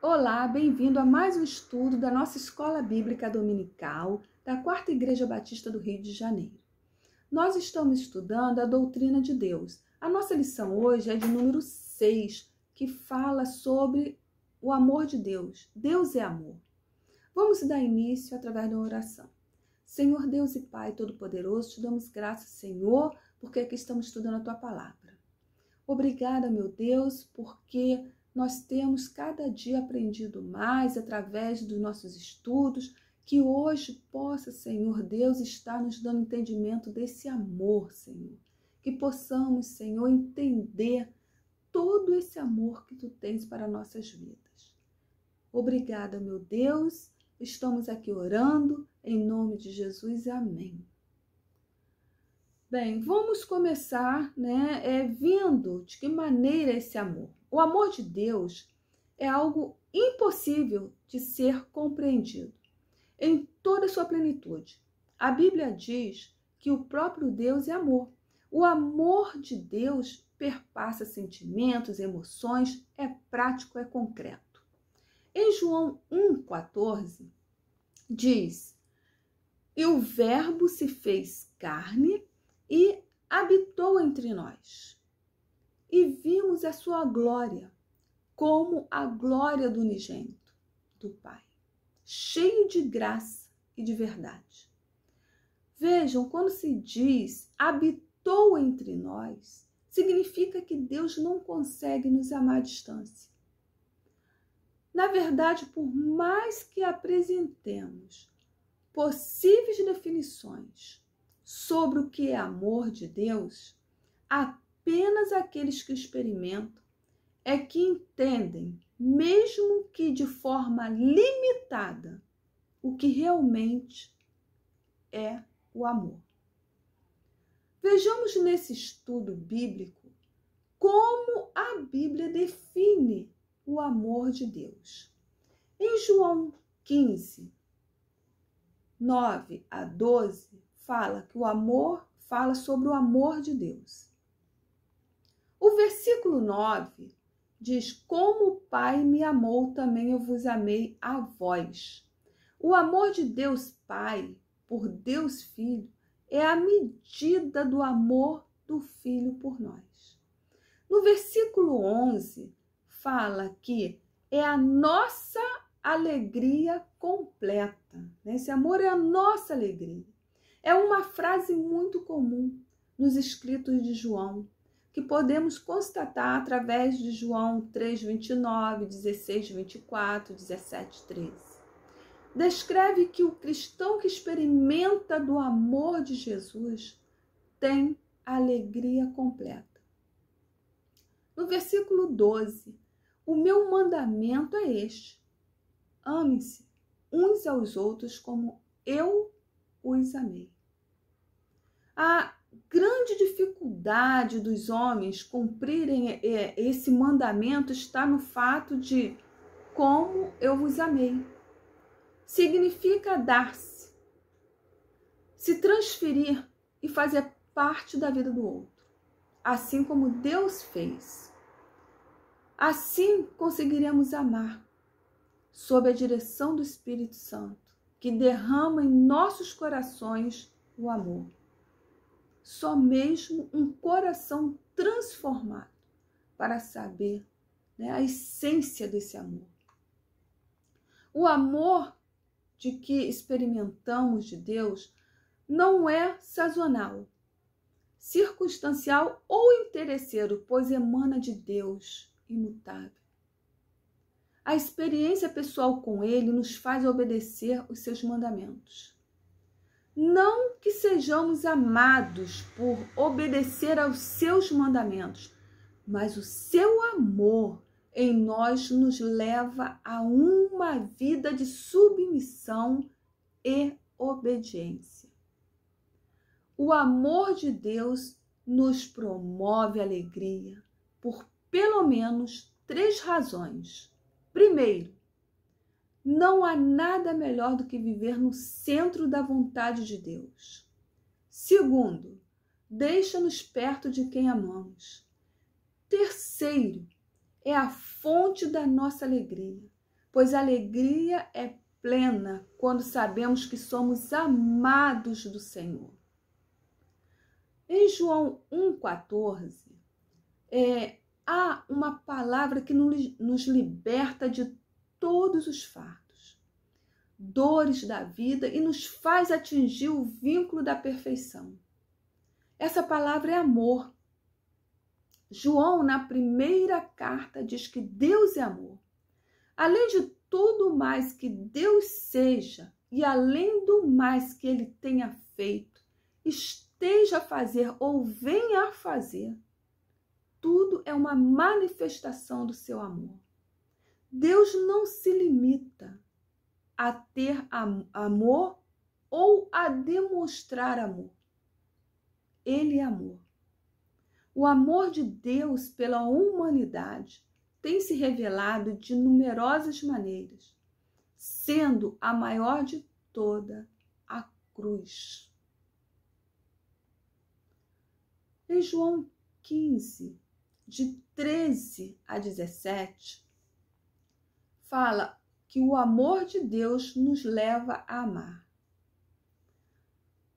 Olá, bem-vindo a mais um estudo da nossa Escola Bíblica Dominical da Quarta Igreja Batista do Rio de Janeiro. Nós estamos estudando a doutrina de Deus. A nossa lição hoje é de número 6, que fala sobre o amor de Deus. Deus é amor. Vamos dar início através de uma oração. Senhor Deus e Pai Todo-Poderoso, te damos graças, Senhor, porque aqui estamos estudando a tua palavra. Obrigada, meu Deus, porque nós temos cada dia aprendido mais através dos nossos estudos, que hoje possa, Senhor Deus, estar nos dando entendimento desse amor, Senhor. Que possamos, Senhor, entender todo esse amor que tu tens para nossas vidas. Obrigada, meu Deus. Estamos aqui orando em nome de Jesus. Amém. Bem, vamos começar, né, é, vindo de que maneira esse amor. O amor de Deus é algo impossível de ser compreendido em toda sua plenitude. A Bíblia diz que o próprio Deus é amor. O amor de Deus perpassa sentimentos, emoções, é prático, é concreto. Em João 1,14, diz: E o Verbo se fez carne e habitou entre nós e vimos a sua glória, como a glória do unigênito, do Pai, cheio de graça e de verdade. Vejam, quando se diz habitou entre nós, significa que Deus não consegue nos amar à distância. Na verdade, por mais que apresentemos possíveis definições sobre o que é amor de Deus, a apenas aqueles que experimentam é que entendem, mesmo que de forma limitada, o que realmente é o amor. Vejamos nesse estudo bíblico como a Bíblia define o amor de Deus. Em João 15, 9 a 12, fala que o amor fala sobre o amor de Deus. O versículo 9 diz: Como o Pai me amou, também eu vos amei a vós. O amor de Deus Pai por Deus Filho é a medida do amor do Filho por nós. No versículo 11, fala que é a nossa alegria completa. Né? Esse amor é a nossa alegria. É uma frase muito comum nos escritos de João que podemos constatar através de João 3, 29, 16, 24, 17, 13. Descreve que o cristão que experimenta do amor de Jesus tem alegria completa. No versículo 12, o meu mandamento é este: amem-se uns aos outros como eu os amei. A ah, grande dificuldade dos homens cumprirem eh, eh, esse mandamento está no fato de como eu vos amei. Significa dar-se, se transferir e fazer parte da vida do outro, assim como Deus fez. Assim conseguiremos amar, sob a direção do Espírito Santo, que derrama em nossos corações o amor só mesmo um coração transformado para saber né, a essência desse amor. O amor de que experimentamos de Deus não é sazonal, circunstancial ou interesseiro, pois emana de Deus, imutável. A experiência pessoal com Ele nos faz obedecer os seus mandamentos. Não que sejamos amados por obedecer aos seus mandamentos, mas o seu amor em nós nos leva a uma vida de submissão e obediência. O amor de Deus nos promove alegria por pelo menos três razões. Primeiro, não há nada melhor do que viver no centro da vontade de Deus. Segundo, deixa-nos perto de quem amamos. Terceiro, é a fonte da nossa alegria, pois a alegria é plena quando sabemos que somos amados do Senhor. Em João 1,14, é, há uma palavra que nos liberta de todos os fardos, dores da vida e nos faz atingir o vínculo da perfeição. Essa palavra é amor. João, na primeira carta, diz que Deus é amor. Além de tudo mais que Deus seja, e além do mais que ele tenha feito, esteja a fazer ou venha a fazer, tudo é uma manifestação do seu amor. Deus não se limita a ter amor ou a demonstrar amor. Ele é amor. O amor de Deus pela humanidade tem se revelado de numerosas maneiras, sendo a maior de toda a cruz. Em João 15, de 13 a 17, fala que o amor de Deus nos leva a amar.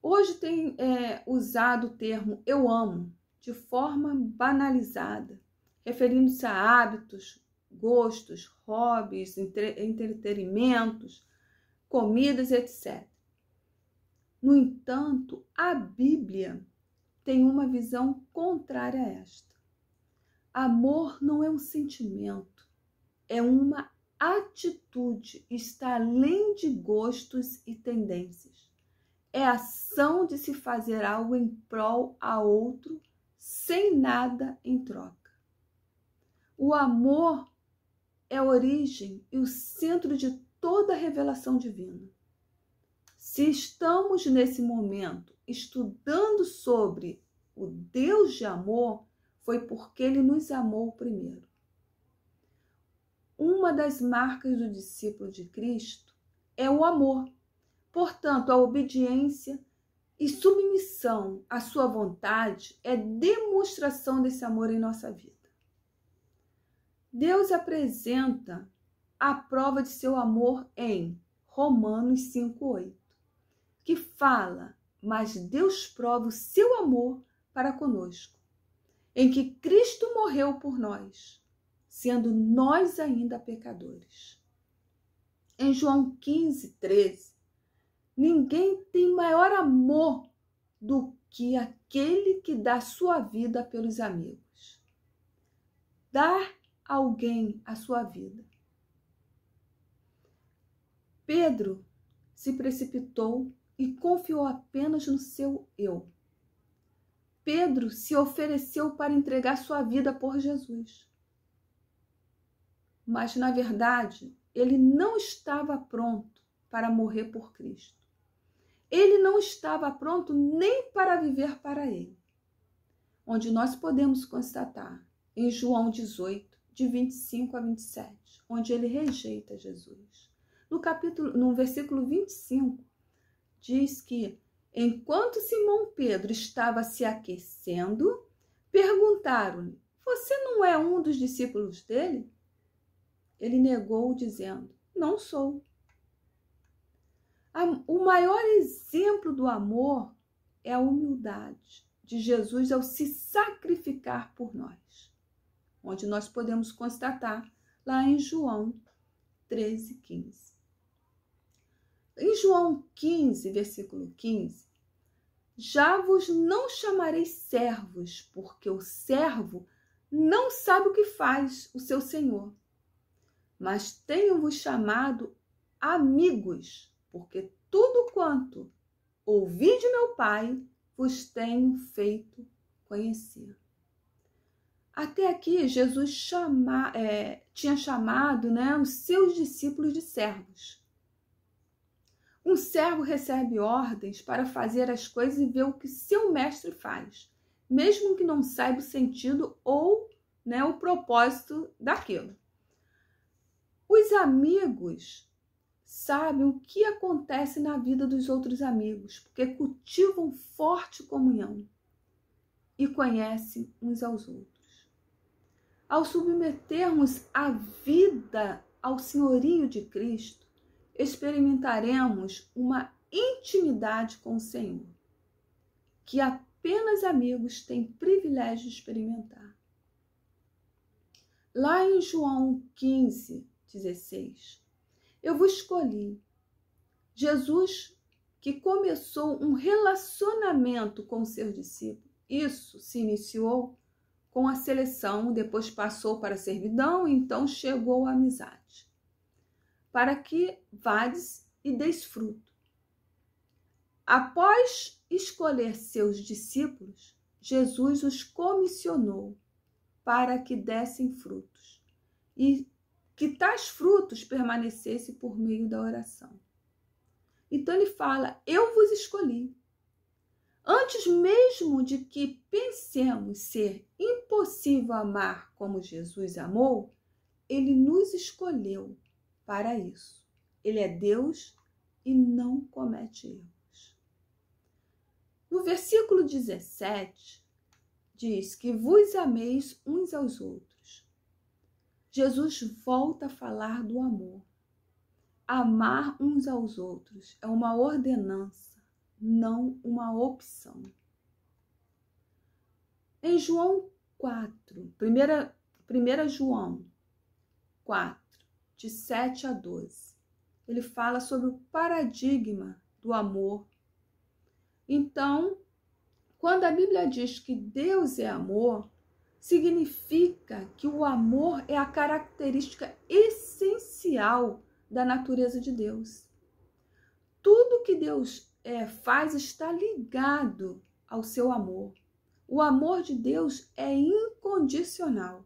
Hoje tem é, usado o termo eu amo de forma banalizada, referindo-se a hábitos, gostos, hobbies, entre, entretenimentos, comidas, etc. No entanto, a Bíblia tem uma visão contrária a esta. Amor não é um sentimento, é uma atitude está além de gostos e tendências. É ação de se fazer algo em prol a outro sem nada em troca. O amor é a origem e o centro de toda a revelação divina. Se estamos nesse momento estudando sobre o Deus de amor, foi porque ele nos amou primeiro. Uma das marcas do discípulo de Cristo é o amor, portanto, a obediência e submissão à sua vontade é demonstração desse amor em nossa vida. Deus apresenta a prova de seu amor em Romanos 5:8, que fala: "Mas Deus prova o seu amor para conosco, em que Cristo morreu por nós, sendo nós ainda pecadores. Em João 15, 13, ninguém tem maior amor do que aquele que dá sua vida pelos amigos. Dar alguém a sua vida. Pedro se precipitou e confiou apenas no seu eu. Pedro se ofereceu para entregar sua vida por Jesus mas na verdade ele não estava pronto para morrer por Cristo. Ele não estava pronto nem para viver para ele. Onde nós podemos constatar em João 18, de 25 a 27, onde ele rejeita Jesus. No capítulo, no versículo 25, diz que enquanto Simão Pedro estava se aquecendo, perguntaram-lhe: "Você não é um dos discípulos dele?" Ele negou, dizendo: Não sou. O maior exemplo do amor é a humildade de Jesus ao se sacrificar por nós, onde nós podemos constatar lá em João 13, 15. Em João 15, versículo 15, já vos não chamarei servos, porque o servo não sabe o que faz o seu senhor mas tenho-vos chamado amigos, porque tudo quanto ouvi de meu Pai vos tenho feito conhecer. Até aqui, Jesus chama, é, tinha chamado né, os seus discípulos de servos. Um servo recebe ordens para fazer as coisas e ver o que seu mestre faz, mesmo que não saiba o sentido ou né, o propósito daquilo. Os amigos sabem o que acontece na vida dos outros amigos, porque cultivam forte comunhão e conhecem uns aos outros. Ao submetermos a vida ao senhorio de Cristo, experimentaremos uma intimidade com o Senhor, que apenas amigos têm privilégio de experimentar. Lá em João 15, 16. Eu vos escolhi. Jesus que começou um relacionamento com seus discípulos. Isso se iniciou com a seleção, depois passou para a servidão, então chegou a amizade. Para que vades e desfruto Após escolher seus discípulos, Jesus os comissionou para que dessem frutos e que tais frutos permanecesse por meio da oração. Então ele fala: Eu vos escolhi. Antes mesmo de que pensemos ser impossível amar como Jesus amou, ele nos escolheu para isso. Ele é Deus e não comete erros. No versículo 17, diz que vos ameis uns aos outros Jesus volta a falar do amor. Amar uns aos outros é uma ordenança, não uma opção. Em João 4, 1, 1 João 4, de 7 a 12, ele fala sobre o paradigma do amor. Então, quando a Bíblia diz que Deus é amor, significa que o amor é a característica essencial da natureza de Deus. Tudo que Deus é, faz está ligado ao seu amor. O amor de Deus é incondicional.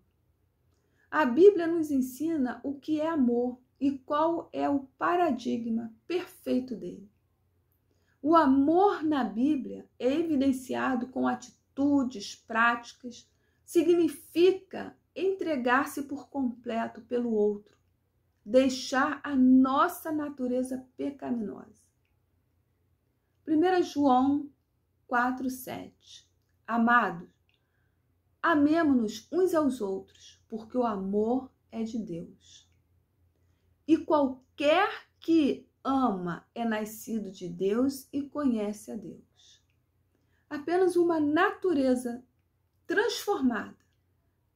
A Bíblia nos ensina o que é amor e qual é o paradigma perfeito dele. O amor na Bíblia é evidenciado com atitudes, práticas, significa entregar-se por completo pelo outro, deixar a nossa natureza pecaminosa. 1 João 4,7 Amados, amemo-nos uns aos outros, porque o amor é de Deus. E qualquer que ama é nascido de Deus e conhece a Deus. Apenas uma natureza transformada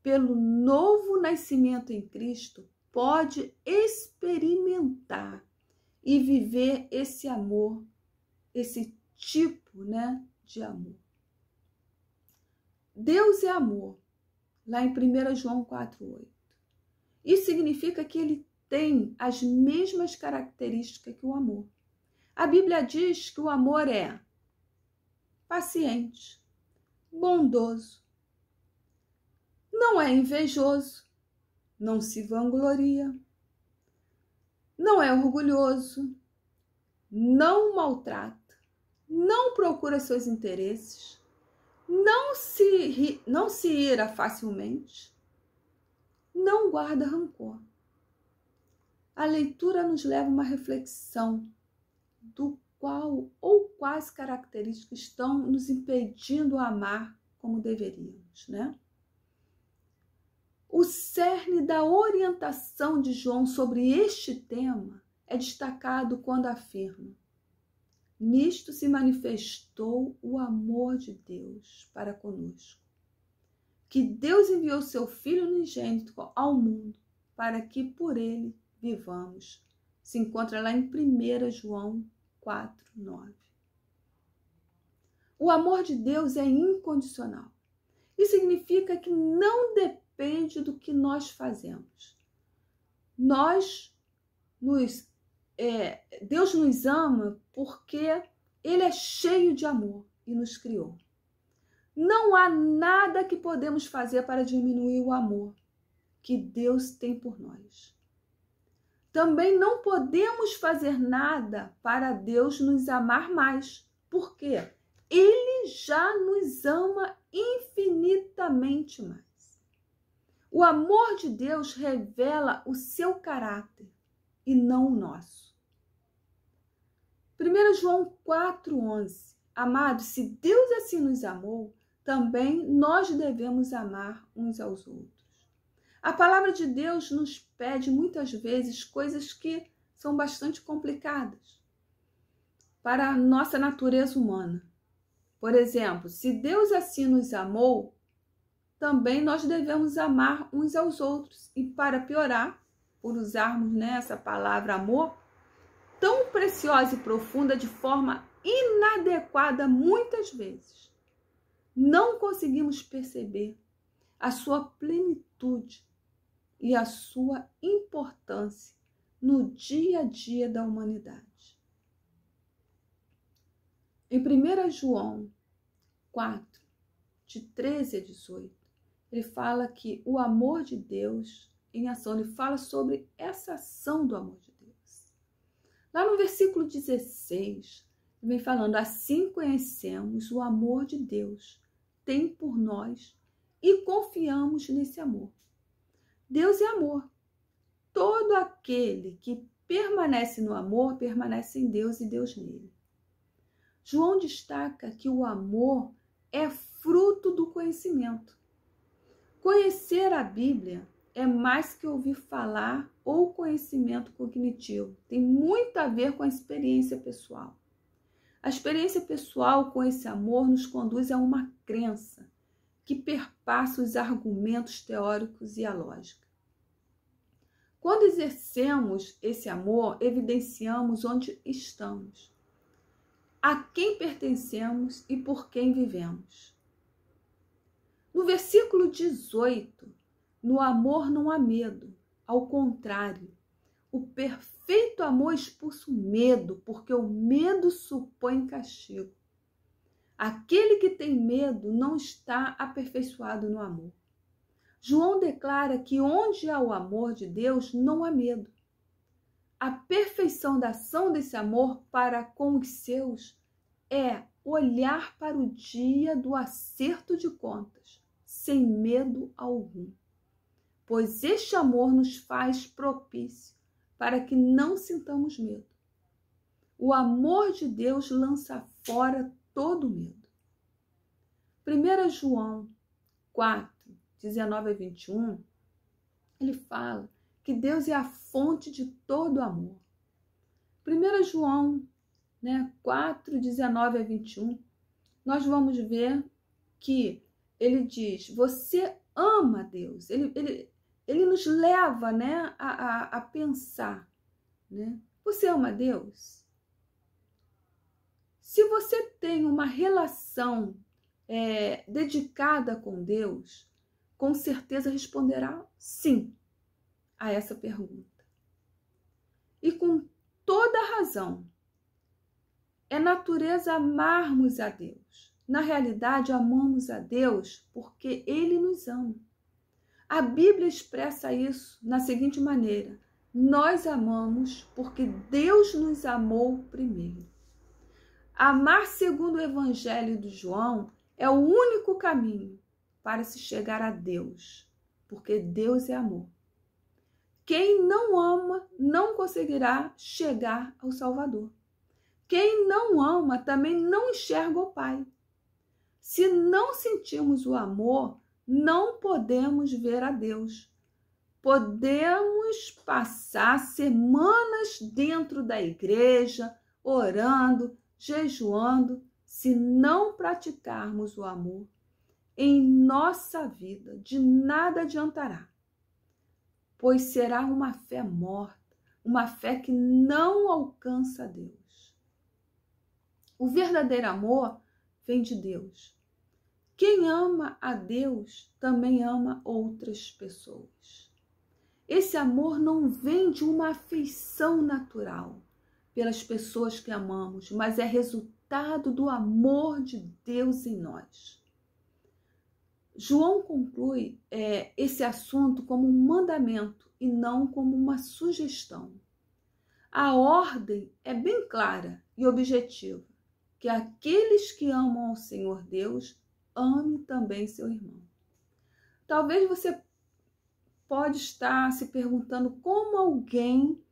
pelo novo nascimento em Cristo, pode experimentar e viver esse amor, esse tipo, né, de amor. Deus é amor, lá em 1 João 4:8. Isso significa que ele tem as mesmas características que o amor. A Bíblia diz que o amor é paciente, bondoso, não é invejoso, não se vangloria, não é orgulhoso, não maltrata, não procura seus interesses, não se, não se ira facilmente, não guarda rancor. A leitura nos leva a uma reflexão do qual ou quais características estão nos impedindo a amar como deveríamos, né? O cerne da orientação de João sobre este tema é destacado quando afirma: Nisto se manifestou o amor de Deus para conosco, que Deus enviou seu Filho unigênito ao mundo para que por ele vivamos. Se encontra lá em 1 João 4, 9. O amor de Deus é incondicional. e significa que não depende depende do que nós fazemos. Nós nos é, Deus nos ama porque Ele é cheio de amor e nos criou. Não há nada que podemos fazer para diminuir o amor que Deus tem por nós. Também não podemos fazer nada para Deus nos amar mais, porque Ele já nos ama infinitamente mais. O amor de Deus revela o seu caráter e não o nosso. 1 João 4,11 Amados, se Deus assim nos amou, também nós devemos amar uns aos outros. A palavra de Deus nos pede muitas vezes coisas que são bastante complicadas para a nossa natureza humana. Por exemplo, se Deus assim nos amou, também nós devemos amar uns aos outros. E para piorar, por usarmos né, essa palavra amor, tão preciosa e profunda de forma inadequada muitas vezes, não conseguimos perceber a sua plenitude e a sua importância no dia a dia da humanidade. Em 1 João 4, de 13 a 18, ele fala que o amor de Deus em ação, ele fala sobre essa ação do amor de Deus. Lá no versículo 16, ele vem falando: assim conhecemos o amor de Deus, tem por nós e confiamos nesse amor. Deus é amor. Todo aquele que permanece no amor permanece em Deus e Deus nele. João destaca que o amor é fruto do conhecimento. Conhecer a Bíblia é mais que ouvir falar ou conhecimento cognitivo. Tem muito a ver com a experiência pessoal. A experiência pessoal com esse amor nos conduz a uma crença que perpassa os argumentos teóricos e a lógica. Quando exercemos esse amor, evidenciamos onde estamos, a quem pertencemos e por quem vivemos. No versículo 18, no amor não há medo, ao contrário, o perfeito amor expulsa o medo, porque o medo supõe castigo. Aquele que tem medo não está aperfeiçoado no amor. João declara que onde há o amor de Deus, não há medo. A perfeição da ação desse amor para com os seus é olhar para o dia do acerto de contas sem medo algum, pois este amor nos faz propício para que não sintamos medo. O amor de Deus lança fora todo medo. 1 João 4, 19 a 21, ele fala que Deus é a fonte de todo amor. 1 João né, 4, 19 a 21, nós vamos ver que ele diz: você ama Deus. Ele, ele, ele nos leva né, a, a, a pensar. Né? Você ama Deus? Se você tem uma relação é, dedicada com Deus, com certeza responderá sim a essa pergunta. E com toda razão. É natureza amarmos a Deus na realidade, amamos a Deus porque Ele nos ama. A Bíblia expressa isso na seguinte maneira: nós amamos porque Deus nos amou primeiro. Amar segundo o Evangelho de João é o único caminho para se chegar a Deus, porque Deus é amor. Quem não ama não conseguirá chegar ao Salvador. Quem não ama também não enxerga o Pai, se não sentimos o amor, não podemos ver a Deus. Podemos passar semanas dentro da igreja, orando, jejuando, se não praticarmos o amor em nossa vida, de nada adiantará, pois será uma fé morta, uma fé que não alcança Deus. O verdadeiro amor vem de Deus. Quem ama a Deus também ama outras pessoas. Esse amor não vem de uma afeição natural pelas pessoas que amamos, mas é resultado do amor de Deus em nós. João conclui é, esse assunto como um mandamento e não como uma sugestão. A ordem é bem clara e objetiva, que aqueles que amam ao Senhor Deus ame também seu irmão. Talvez você pode estar se perguntando como alguém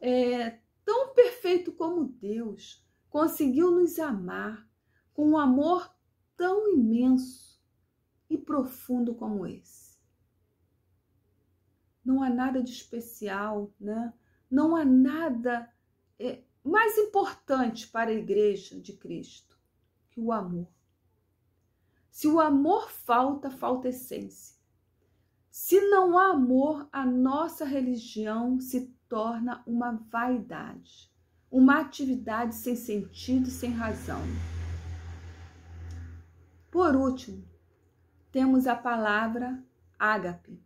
é, tão perfeito como Deus conseguiu nos amar com um amor tão imenso e profundo como esse. Não há nada de especial, né? Não há nada é, mais importante para a igreja de Cristo que o amor. Se o amor falta, falta essência. Se não há amor, a nossa religião se torna uma vaidade, uma atividade sem sentido e sem razão. Por último, temos a palavra ágape.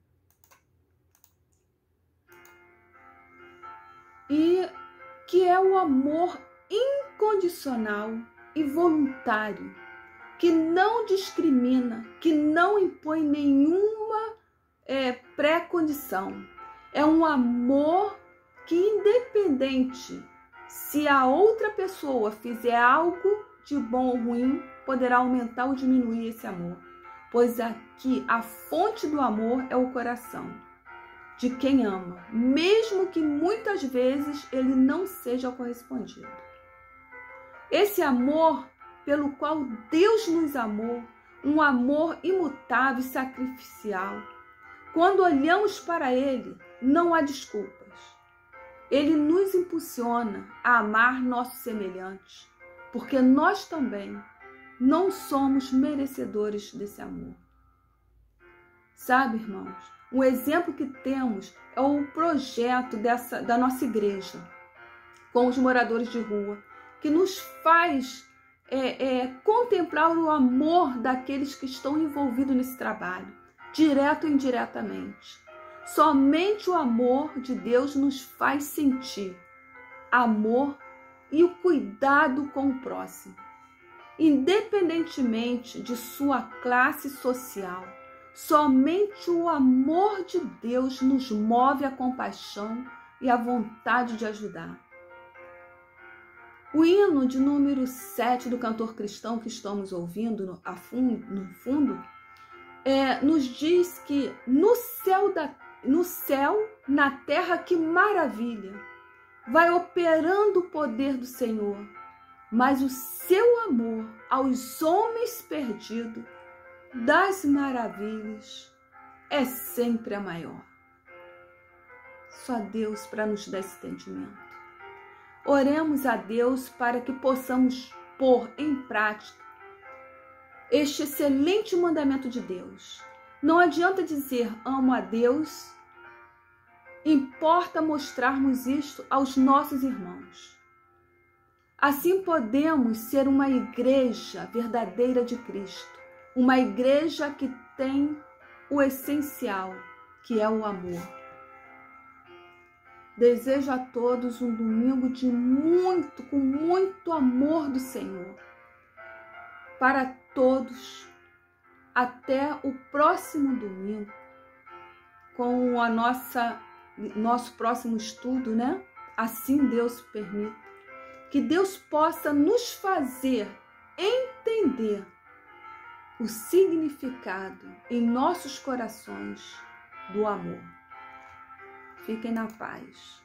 E que é o amor incondicional e voluntário que não discrimina, que não impõe nenhuma é, pré-condição. É um amor que, independente se a outra pessoa fizer algo de bom ou ruim, poderá aumentar ou diminuir esse amor. Pois aqui a fonte do amor é o coração de quem ama, mesmo que muitas vezes ele não seja correspondido. Esse amor pelo qual Deus nos amou, um amor imutável e sacrificial. Quando olhamos para Ele, não há desculpas. Ele nos impulsiona a amar nossos semelhantes, porque nós também não somos merecedores desse amor. Sabe, irmãos, um exemplo que temos é o projeto dessa, da nossa igreja com os moradores de rua, que nos faz é, é, contemplar o amor daqueles que estão envolvidos nesse trabalho, direto ou indiretamente. Somente o amor de Deus nos faz sentir amor e o cuidado com o próximo, independentemente de sua classe social. Somente o amor de Deus nos move a compaixão e a vontade de ajudar. O hino de número 7 do cantor cristão que estamos ouvindo no, fundo, no fundo é, nos diz que no céu, da, no céu, na terra, que maravilha! Vai operando o poder do Senhor, mas o seu amor aos homens perdidos das maravilhas é sempre a maior. Só Deus para nos dar esse entendimento. Oremos a Deus para que possamos pôr em prática este excelente mandamento de Deus. Não adianta dizer amo a Deus, importa mostrarmos isto aos nossos irmãos. Assim podemos ser uma igreja verdadeira de Cristo, uma igreja que tem o essencial, que é o amor. Desejo a todos um domingo de muito, com muito amor do Senhor. Para todos, até o próximo domingo, com a nossa nosso próximo estudo, né? Assim Deus permite que Deus possa nos fazer entender o significado em nossos corações do amor. Fiquem na paz.